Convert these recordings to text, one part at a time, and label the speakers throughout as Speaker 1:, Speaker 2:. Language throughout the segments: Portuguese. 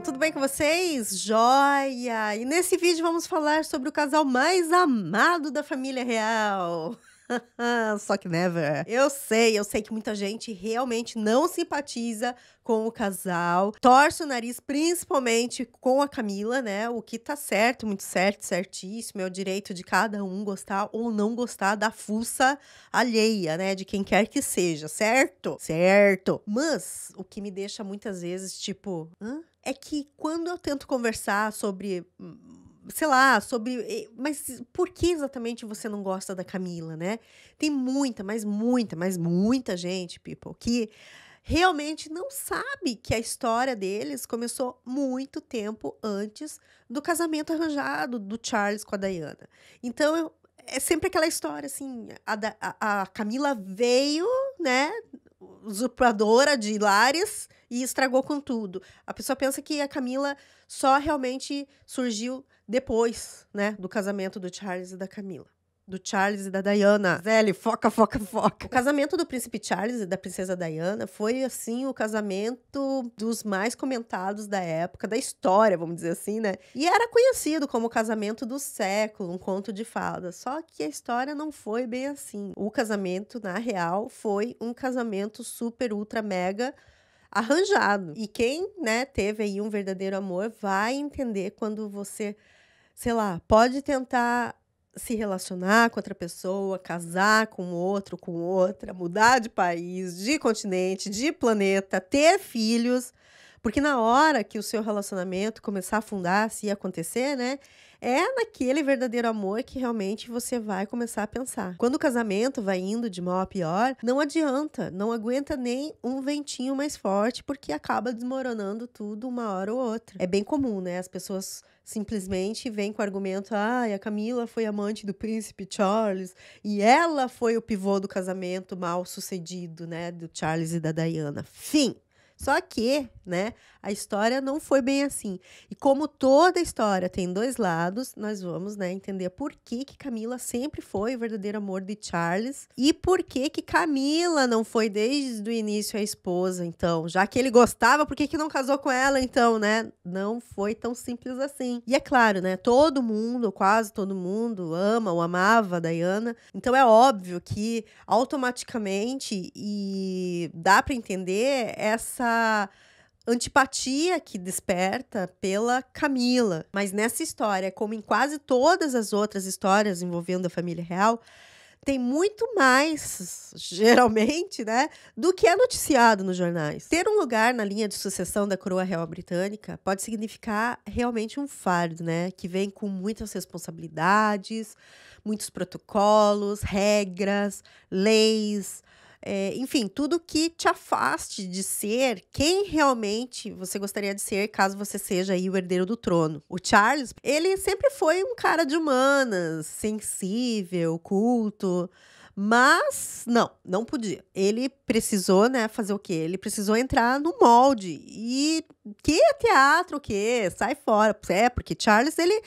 Speaker 1: tudo bem com vocês? Joia! E nesse vídeo vamos falar sobre o casal mais amado da família real. Só que never. Eu sei, eu sei que muita gente realmente não simpatiza com o casal, torce o nariz principalmente com a Camila, né? O que tá certo, muito certo, certíssimo, é o direito de cada um gostar ou não gostar da fuça alheia, né? De quem quer que seja, certo? Certo. Mas o que me deixa muitas vezes tipo, hã? é que quando eu tento conversar sobre hum, sei lá, sobre. Mas por que exatamente você não gosta da Camila, né? Tem muita, mas muita, mas muita gente, people, que realmente não sabe que a história deles começou muito tempo antes do casamento arranjado do Charles com a Diana. Então eu, É sempre aquela história assim: a, a, a Camila veio, né, usurpadora de Lares, e estragou com tudo. A pessoa pensa que a Camila só realmente surgiu depois, né, do casamento do Charles e da Camila. Do Charles e da Diana. Velho, foca, foca, foca. O casamento do príncipe Charles e da princesa Diana foi, assim, o casamento dos mais comentados da época, da história, vamos dizer assim, né? E era conhecido como o casamento do século, um conto de fadas. Só que a história não foi bem assim. O casamento, na real, foi um casamento super, ultra, mega arranjado. E quem, né, teve aí um verdadeiro amor vai entender quando você, sei lá, pode tentar se relacionar com outra pessoa, casar com outro, com outra, mudar de país, de continente, de planeta, ter filhos, porque na hora que o seu relacionamento começar a afundar, se acontecer, né, é naquele verdadeiro amor que realmente você vai começar a pensar. Quando o casamento vai indo de mal a pior, não adianta, não aguenta nem um ventinho mais forte, porque acaba desmoronando tudo uma hora ou outra. É bem comum, né? As pessoas simplesmente vêm com o argumento: ah, a Camila foi amante do príncipe Charles e ela foi o pivô do casamento mal sucedido, né? Do Charles e da Diana. Fim. Só que, né, a história não foi bem assim. E como toda história tem dois lados, nós vamos né, entender por que, que Camila sempre foi o verdadeiro amor de Charles e por que, que Camila não foi desde o início a esposa, então. Já que ele gostava, por que, que não casou com ela, então, né? Não foi tão simples assim. E é claro, né? Todo mundo, quase todo mundo, ama ou amava a Diana. Então é óbvio que automaticamente e dá para entender essa antipatia que desperta pela Camila. Mas nessa história, como em quase todas as outras histórias envolvendo a família real, tem muito mais, geralmente, né, do que é noticiado nos jornais. Ter um lugar na linha de sucessão da coroa real britânica pode significar realmente um fardo, né, que vem com muitas responsabilidades, muitos protocolos, regras, leis, é, enfim, tudo que te afaste de ser quem realmente você gostaria de ser, caso você seja aí o herdeiro do trono. O Charles, ele sempre foi um cara de humanas, sensível, culto. Mas não, não podia. Ele precisou, né, fazer o quê? Ele precisou entrar no molde. E que teatro que? Sai fora. É, porque Charles ele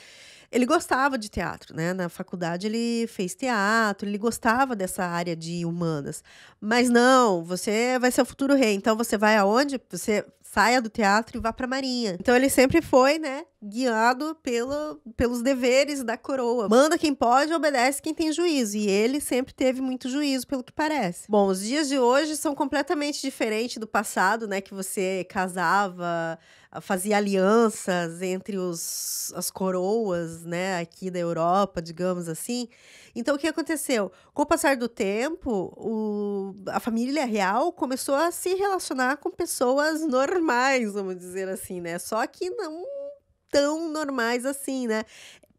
Speaker 1: ele gostava de teatro, né? Na faculdade ele fez teatro, ele gostava dessa área de humanas. Mas não, você vai ser o futuro rei. Então você vai aonde? Você saia do teatro e vá para a marinha. Então ele sempre foi, né? guiado pelos deveres da coroa. Manda quem pode, obedece quem tem juízo. E ele sempre teve muito juízo, pelo que parece. Bom, os dias de hoje são completamente diferentes do passado, né? Que você casava, fazia alianças entre os, as coroas, né? Aqui da Europa, digamos assim. Então, o que aconteceu? Com o passar do tempo, o, a família real começou a se relacionar com pessoas normais, vamos dizer assim, né? Só que não tão normais assim, né?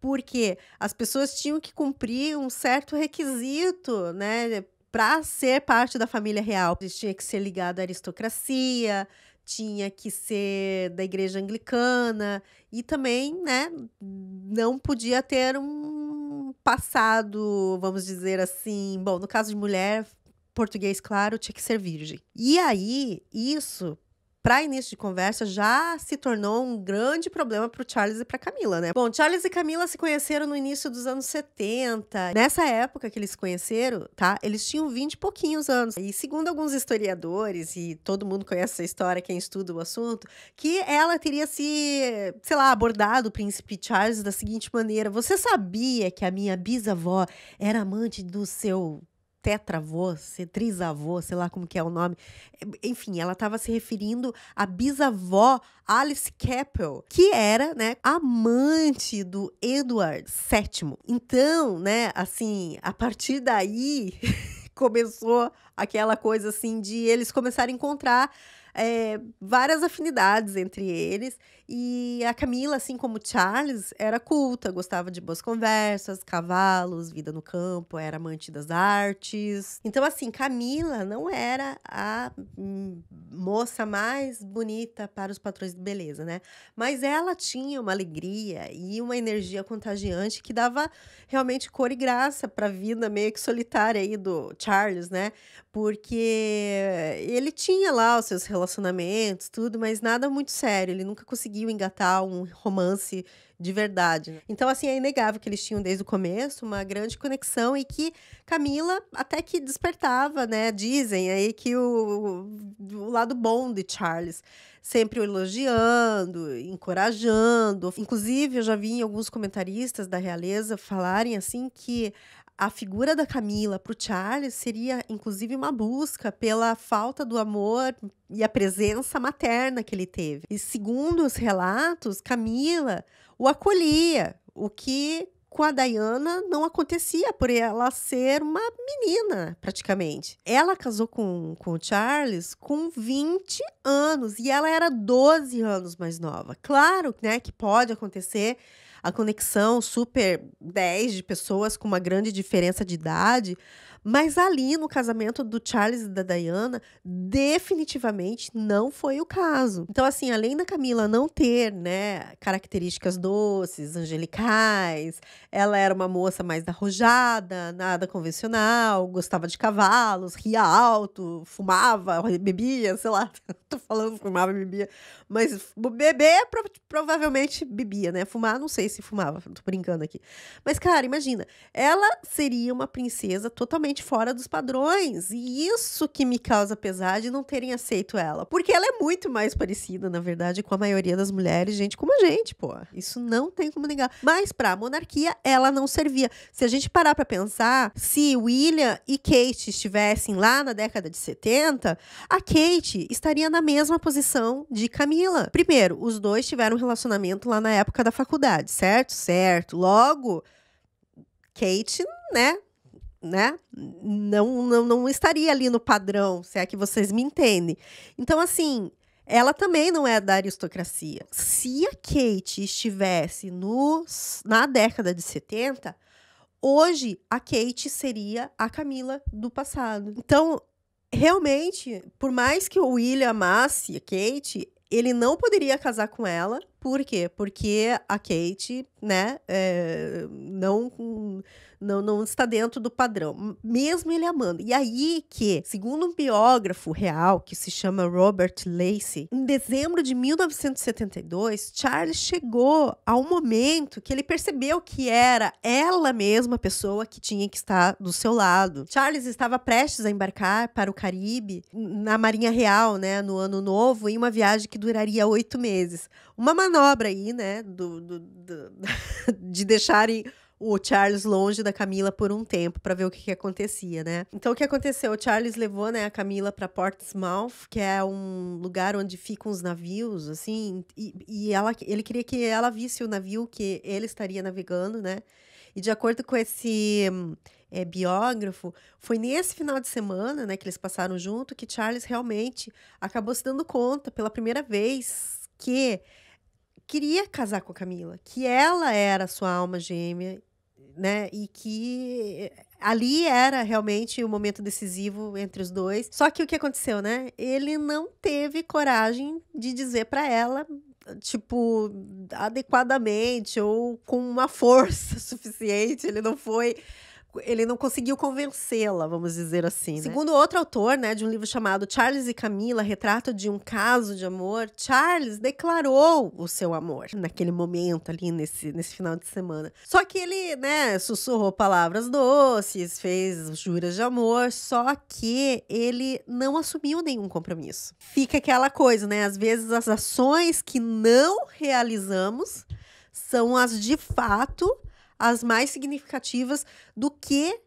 Speaker 1: Porque as pessoas tinham que cumprir um certo requisito, né? Para ser parte da família real, Tinha que ser ligado à aristocracia, tinha que ser da igreja anglicana e também, né, não podia ter um passado, vamos dizer assim, bom, no caso de mulher, português claro, tinha que ser virgem. E aí, isso para início de conversa, já se tornou um grande problema para o Charles e para Camila, né? Bom, Charles e Camila se conheceram no início dos anos 70. Nessa época que eles se conheceram, tá? Eles tinham 20 e pouquinhos anos. E segundo alguns historiadores, e todo mundo conhece essa história, quem estuda o assunto, que ela teria se, sei lá, abordado o príncipe Charles da seguinte maneira: Você sabia que a minha bisavó era amante do seu tetravô, ser trisavô, sei lá como que é o nome. É, enfim, ela estava se referindo à bisavó Alice Keppel, que era, né, amante do Edward VII. Então, né, assim, a partir daí começou aquela coisa assim de eles começarem a encontrar é, várias afinidades entre eles. E a Camila, assim como o Charles, era culta, gostava de boas conversas, cavalos, vida no campo, era amante das artes. Então, assim, Camila não era a moça mais bonita para os patrões de beleza, né? Mas ela tinha uma alegria e uma energia contagiante que dava realmente cor e graça para a vida meio que solitária aí do Charles, né? Porque ele tinha lá os seus relacionamentos relacionamentos, tudo, mas nada muito sério. Ele nunca conseguiu engatar um romance de verdade. Né? Então, assim, é inegável que eles tinham desde o começo uma grande conexão e que Camila até que despertava, né? Dizem aí que o, o lado bom de Charles. Sempre o elogiando, encorajando. Inclusive, eu já vi alguns comentaristas da realeza falarem assim que a figura da Camila para o Charles seria, inclusive, uma busca pela falta do amor e a presença materna que ele teve. E segundo os relatos, Camila o acolhia, o que com a Diana não acontecia, por ela ser uma menina, praticamente. Ela casou com, com o Charles com 20 anos e ela era 12 anos mais nova. Claro né, que pode acontecer a conexão super 10 de pessoas com uma grande diferença de idade, mas ali no casamento do Charles e da Diana, definitivamente não foi o caso. Então, assim, além da Camila não ter, né, características doces, angelicais, ela era uma moça mais arrojada, nada convencional, gostava de cavalos, ria alto, fumava, bebia, sei lá, tô falando fumava e bebia, mas beber pro provavelmente bebia, né? Fumar, não sei se fumava, tô brincando aqui. Mas, cara, imagina, ela seria uma princesa totalmente fora dos padrões. E isso que me causa pesar de não terem aceito ela. Porque ela é muito mais parecida, na verdade, com a maioria das mulheres, gente como a gente, pô. Isso não tem como negar. Mas pra monarquia, ela não servia. Se a gente parar pra pensar, se William e Kate estivessem lá na década de 70, a Kate estaria na mesma posição de Camila. Primeiro, os dois tiveram um relacionamento lá na época da faculdade, certo? Certo. Logo, Kate, né? né? Não, não, não estaria ali no padrão, se é que vocês me entendem. Então, assim, ela também não é da aristocracia. Se a Kate estivesse nos, na década de 70, hoje a Kate seria a Camila do passado. Então, realmente, por mais que o William amasse a Kate, ele não poderia casar com ela, por quê? Porque a Kate, né, é, não, não, não está dentro do padrão, mesmo ele amando. E aí que, segundo um biógrafo real que se chama Robert Lacey, em dezembro de 1972, Charles chegou a um momento que ele percebeu que era ela mesma a pessoa que tinha que estar do seu lado. Charles estava prestes a embarcar para o Caribe, na Marinha Real, né, no Ano Novo, em uma viagem que duraria oito meses. Uma manobra aí, né, do, do, do de deixarem o Charles longe da Camila por um tempo para ver o que, que, acontecia, né? Então o que aconteceu? O Charles levou, né, a Camila para Portsmouth, que é um lugar onde ficam os navios, assim, e, e ela, ele queria que ela visse o navio que ele estaria navegando, né? E de acordo com esse é, biógrafo, foi nesse final de semana, né, que eles passaram junto, que Charles realmente acabou se dando conta pela primeira vez que queria casar com a Camila, que ela era sua alma gêmea, né? E que eh, ali era realmente o momento decisivo entre os dois. Só que o que aconteceu, né? Ele não teve coragem de dizer para ela tipo adequadamente ou com uma força suficiente, ele não foi ele não conseguiu convencê-la, vamos dizer assim. Né? Segundo outro autor, né, de um livro chamado Charles e Camila, retrato de um caso de amor, Charles declarou o seu amor naquele momento ali nesse, nesse final de semana. Só que ele, né, sussurrou palavras doces, fez juras de amor, só que ele não assumiu nenhum compromisso. Fica aquela coisa, né? Às vezes as ações que não realizamos são as de fato as mais significativas do que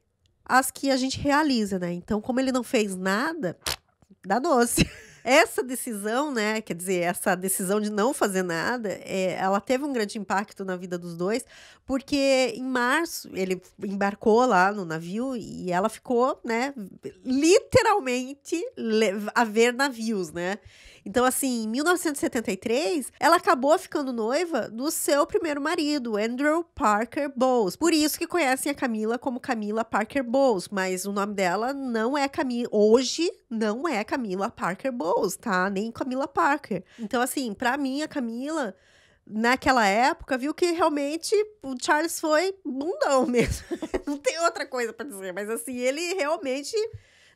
Speaker 1: as que a gente realiza, né? Então, como ele não fez nada, dá doce. Essa decisão, né, quer dizer, essa decisão de não fazer nada, é, ela teve um grande impacto na vida dos dois, porque em março ele embarcou lá no navio e ela ficou, né, literalmente a ver navios, né? Então, assim, em 1973, ela acabou ficando noiva do seu primeiro marido, Andrew Parker Bowles. Por isso que conhecem a Camila como Camila Parker Bowles, mas o nome dela não é Camila. Hoje não é Camila Parker Bowles, tá? Nem Camila Parker. Então, assim, para mim, a Camila naquela época viu que realmente o Charles foi bundão mesmo. não tem outra coisa para dizer, mas assim, ele realmente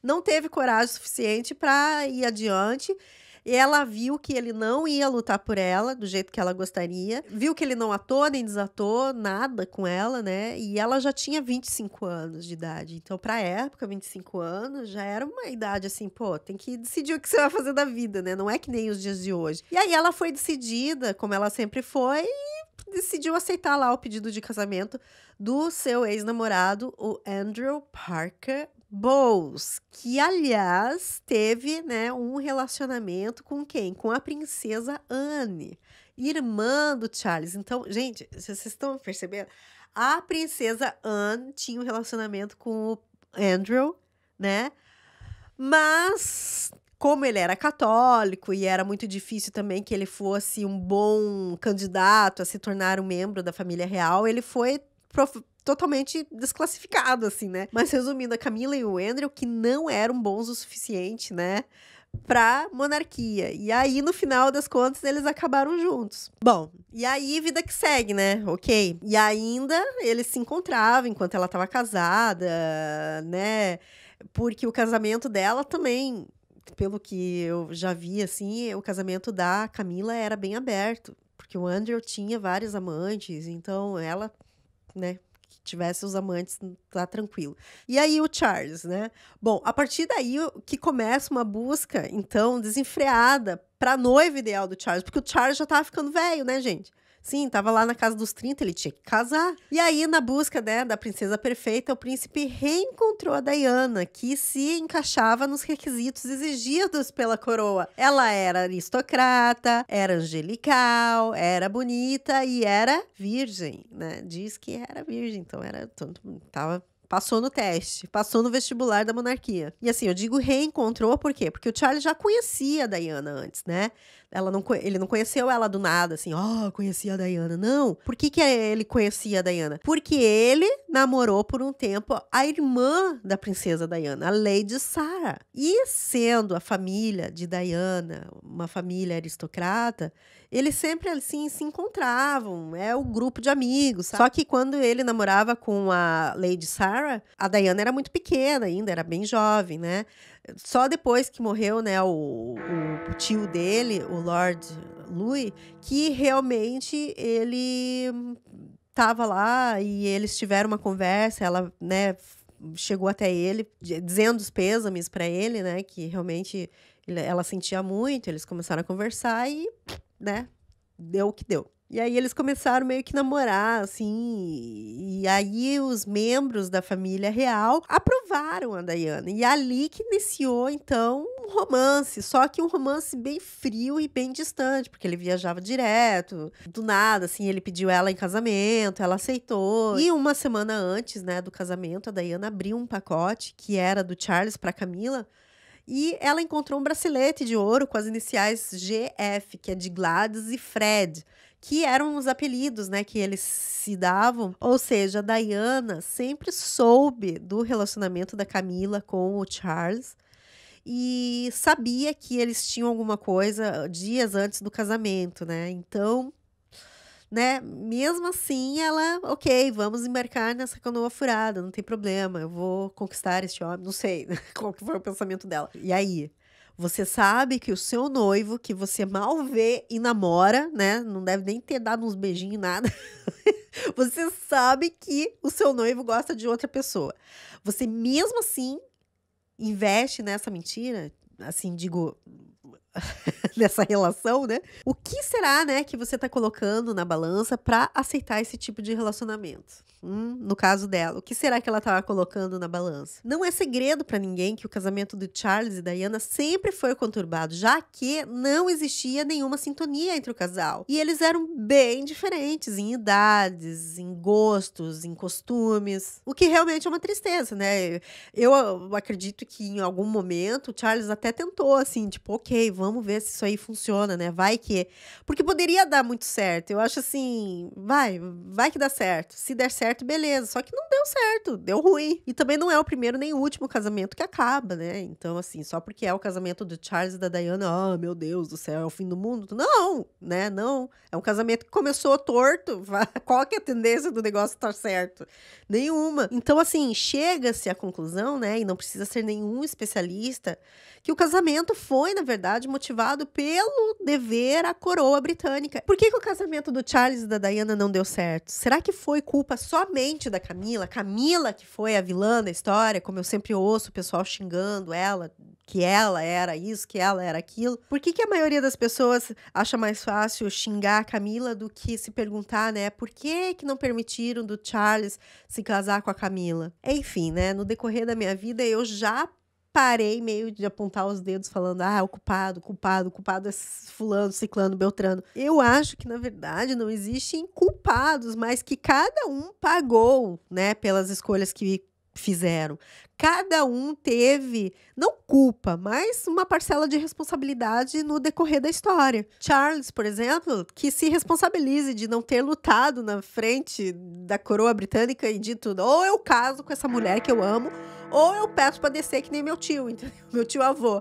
Speaker 1: não teve coragem suficiente para ir adiante e ela viu que ele não ia lutar por ela do jeito que ela gostaria. Viu que ele não atou nem desatou nada com ela, né? E ela já tinha 25 anos de idade. Então, pra época, 25 anos já era uma idade assim, pô, tem que decidir o que você vai fazer da vida, né? Não é que nem os dias de hoje. E aí ela foi decidida, como ela sempre foi, e decidiu aceitar lá o pedido de casamento do seu ex-namorado, o Andrew Parker Bowles, que aliás teve né, um relacionamento com quem? Com a princesa Anne, irmã do Charles. Então, gente, vocês estão percebendo? A princesa Anne tinha um relacionamento com o Andrew, né? Mas como ele era católico e era muito difícil também que ele fosse um bom candidato a se tornar um membro da família real, ele foi totalmente desclassificado, assim, né? Mas resumindo, a Camila e o Andrew que não eram bons o suficiente, né? Pra monarquia. E aí, no final das contas, eles acabaram juntos. Bom, e aí, vida que segue, né? Ok. E ainda eles se encontravam enquanto ela estava casada, né? Porque o casamento dela também pelo que eu já vi, assim, o casamento da Camila era bem aberto. Porque o Andrew tinha várias amantes, então ela né? Que tivesse os amantes, tá tranquilo. E aí o Charles, né? Bom, a partir daí que começa uma busca, então, desenfreada para noiva ideal do Charles, porque o Charles já tava ficando velho, né, gente? Sim, tava lá na casa dos 30, ele tinha que casar. E aí, na busca né, da princesa perfeita, o príncipe reencontrou a Diana, que se encaixava nos requisitos exigidos pela coroa. Ela era aristocrata, era angelical, era bonita e era virgem, né? Diz que era virgem, então era tanto tava Passou no teste, passou no vestibular da monarquia. E assim, eu digo reencontrou por quê? Porque o Charles já conhecia a Diana antes, né? Ela não, ele não conheceu ela do nada, assim, ó, oh, conhecia a Diana. Não. Por que, que ele conhecia a Diana? Porque ele namorou por um tempo a irmã da princesa Diana, a Lady Sarah. E sendo a família de Diana uma família aristocrata, eles sempre assim se encontravam, é o grupo de amigos. Sabe? Só que quando ele namorava com a Lady Sarah, a Diana era muito pequena ainda, era bem jovem, né? Só depois que morreu, né, o, o tio dele, o Lord Louis, que realmente ele estava lá e eles tiveram uma conversa, ela, né, chegou até ele dizendo os pêsames para ele, né, que realmente ela sentia muito, eles começaram a conversar e né? Deu o que deu. E aí eles começaram meio que namorar, assim. E aí os membros da família real aprovaram a Dayane. E é ali que iniciou, então, um romance. Só que um romance bem frio e bem distante, porque ele viajava direto, do nada, assim. Ele pediu ela em casamento, ela aceitou. E uma semana antes, né, do casamento, a Dayane abriu um pacote que era do Charles para Camila e ela encontrou um bracelete de ouro com as iniciais GF, que é de Gladys e Fred, que eram os apelidos, né, que eles se davam. Ou seja, a Diana sempre soube do relacionamento da Camila com o Charles e sabia que eles tinham alguma coisa dias antes do casamento, né? Então, né? Mesmo assim, ela, ok, vamos embarcar nessa canoa furada, não tem problema, eu vou conquistar este homem, não sei né, qual que foi o pensamento dela. E aí? Você sabe que o seu noivo, que você mal vê e namora, né? Não deve nem ter dado uns beijinhos, nada. você sabe que o seu noivo gosta de outra pessoa. Você mesmo assim investe nessa mentira? Assim, digo, nessa relação, né? O que será, né, que você tá colocando na balança para aceitar esse tipo de relacionamento? Hum, no caso dela, o que será que ela tava colocando na balança? Não é segredo para ninguém que o casamento do Charles e da Diana sempre foi conturbado, já que não existia nenhuma sintonia entre o casal. E eles eram bem diferentes em idades, em gostos, em costumes, o que realmente é uma tristeza, né? Eu acredito que em algum momento o Charles até tentou assim, tipo, OK, vamos ver se isso aí funciona, né? Vai que. Porque poderia dar muito certo. Eu acho assim, vai, vai que dá certo. Se der certo, beleza. Só que não deu certo, deu ruim. E também não é o primeiro nem o último casamento que acaba, né? Então, assim, só porque é o casamento do Charles e da Diana, ah, oh, meu Deus do céu, é o fim do mundo. Não, né? Não. É um casamento que começou torto. Qual que é a tendência do negócio estar tá certo? Nenhuma. Então, assim, chega-se à conclusão, né? E não precisa ser nenhum especialista, que o casamento foi, na verdade, motivado pelo dever à coroa britânica. Por que, que o casamento do Charles e da Diana não deu certo? Será que foi culpa somente da Camila? Camila, que foi a vilã da história, como eu sempre ouço o pessoal xingando ela, que ela era isso, que ela era aquilo. Por que, que a maioria das pessoas acha mais fácil xingar a Camila do que se perguntar, né, por que, que não permitiram do Charles se casar com a Camila? Enfim, né, no decorrer da minha vida eu já parei meio de apontar os dedos falando, ah, o culpado, culpado, culpado é fulano, ciclano, beltrano. Eu acho que, na verdade, não existem culpados, mas que cada um pagou, né, pelas escolhas que fizeram. Cada um teve, não culpa, mas uma parcela de responsabilidade no decorrer da história. Charles, por exemplo, que se responsabilize de não ter lutado na frente da coroa britânica e dito: ou eu é caso com essa mulher que eu amo, ou eu peço para descer que nem meu tio, entendeu? Meu tio avô.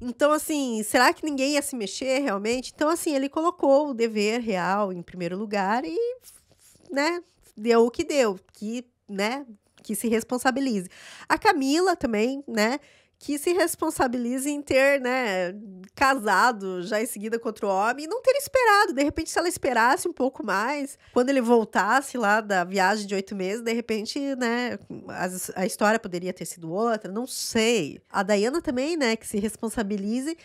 Speaker 1: Então, assim, será que ninguém ia se mexer realmente? Então, assim, ele colocou o dever real em primeiro lugar e, né, deu o que deu, que, né, que se responsabilize. A Camila também, né, que se responsabilize em ter, né, casado já em seguida com outro homem e não ter esperado. De repente, se ela esperasse um pouco mais, quando ele voltasse lá da viagem de oito meses, de repente, né, a, a história poderia ter sido outra, não sei. A Dayana também, né, que se responsabilize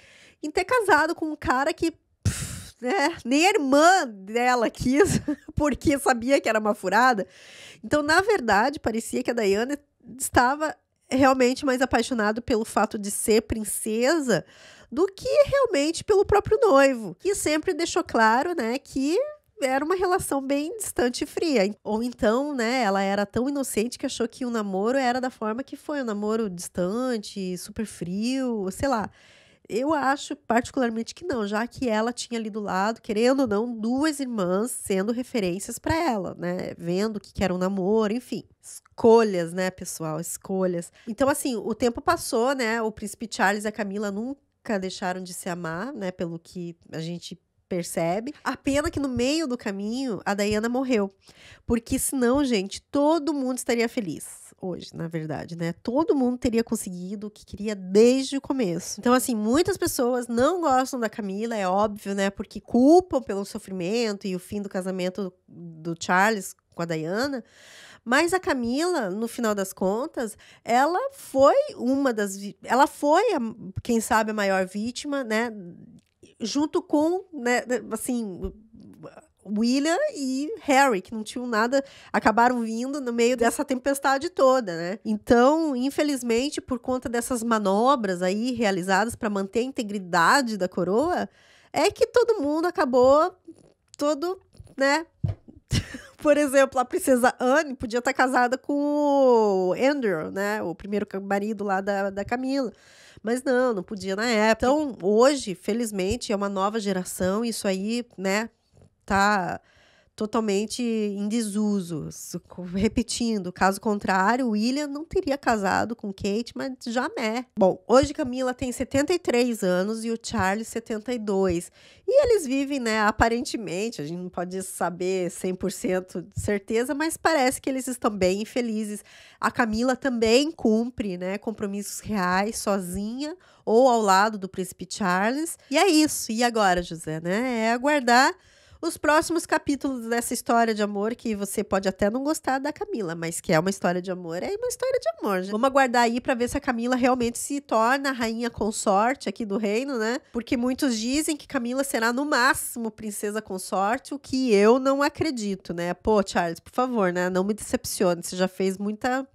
Speaker 1: em ter casado com um cara que né? Nem a irmã dela quis, porque sabia que era uma furada. Então, na verdade, parecia que a Dayana estava realmente mais apaixonado pelo fato de ser princesa do que realmente pelo próprio noivo, que sempre deixou claro, né, que era uma relação bem distante e fria. Ou então, né, ela era tão inocente que achou que o namoro era da forma que foi, um namoro distante, super frio, sei lá eu acho particularmente que não, já que ela tinha ali do lado, querendo ou não, duas irmãs sendo referências para ela, né? Vendo o que era um namoro, enfim. Escolhas, né, pessoal? Escolhas. Então, assim, o tempo passou, né? O príncipe Charles e a Camila nunca deixaram de se amar, né? Pelo que a gente percebe. A pena que no meio do caminho a Dayana morreu. Porque senão, gente, todo mundo estaria feliz hoje, na verdade, né? Todo mundo teria conseguido o que queria desde o começo. Então, assim, muitas pessoas não gostam da Camila, é óbvio, né? Porque culpam pelo sofrimento e o fim do casamento do Charles com a Dayana. Mas a Camila, no final das contas, ela foi uma das. Ela foi, a, quem sabe, a maior vítima, né? junto com, né, né assim, William e Harry, que não tinham nada, acabaram vindo no meio dessa tempestade toda, né? Então, infelizmente, por conta dessas manobras aí realizadas para manter a integridade da coroa, é que todo mundo acabou todo, né? por exemplo, a princesa Anne podia estar casada com o Andrew, né? O primeiro marido lá da, da Camila. Mas não, não podia na época. Então, hoje, felizmente, é uma nova geração, isso aí, né, tá totalmente em desuso. Repetindo, caso contrário, William não teria casado com Kate, mas jamais. Bom, hoje Camila tem 73 anos e o Charles 72. E eles vivem, né, aparentemente, a gente não pode saber 100% de certeza, mas parece que eles estão bem felizes. A Camila também cumpre, né, compromissos reais sozinha ou ao lado do príncipe Charles. E é isso. E agora, José, né? É aguardar os próximos capítulos dessa história de amor, que você pode até não gostar da Camila, mas que é uma história de amor, é uma história de amor. Vamos aguardar aí para ver se a Camila realmente se torna a rainha consorte aqui do reino, né? Porque muitos dizem que Camila será no máximo princesa consorte, o que eu não acredito, né? Pô, Charles, por favor, né? Não me decepcione, você já fez muita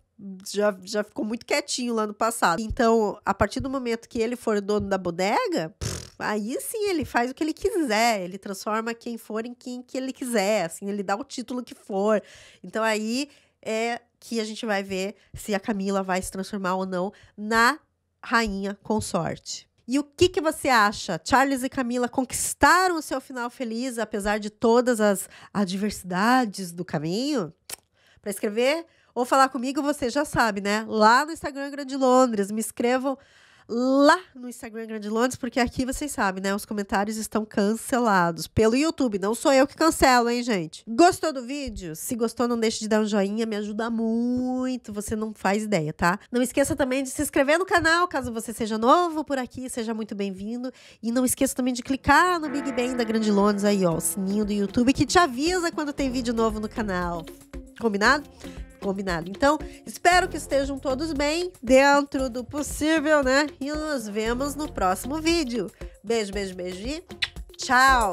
Speaker 1: já, já ficou muito quietinho lá no passado. Então, a partir do momento que ele for dono da bodega, pff, Aí sim ele faz o que ele quiser, ele transforma quem for em quem que ele quiser, assim, ele dá o título que for. Então aí é que a gente vai ver se a Camila vai se transformar ou não na rainha consorte. E o que, que você acha? Charles e Camila conquistaram o seu final feliz, apesar de todas as adversidades do caminho? Para escrever ou falar comigo, você já sabe, né? Lá no Instagram Grande Londres, me escrevam lá no Instagram Grande Londres, porque aqui vocês sabem, né? Os comentários estão cancelados pelo YouTube. Não sou eu que cancelo, hein, gente? Gostou do vídeo? Se gostou, não deixe de dar um joinha, me ajuda muito. Você não faz ideia, tá? Não esqueça também de se inscrever no canal, caso você seja novo por aqui, seja muito bem-vindo. E não esqueça também de clicar no Big Bang da Grande Londres aí, ó, o sininho do YouTube que te avisa quando tem vídeo novo no canal. Combinado? combinado. Então, espero que estejam todos bem, dentro do possível, né? E nos vemos no próximo vídeo. Beijo, beijo, beijo e tchau!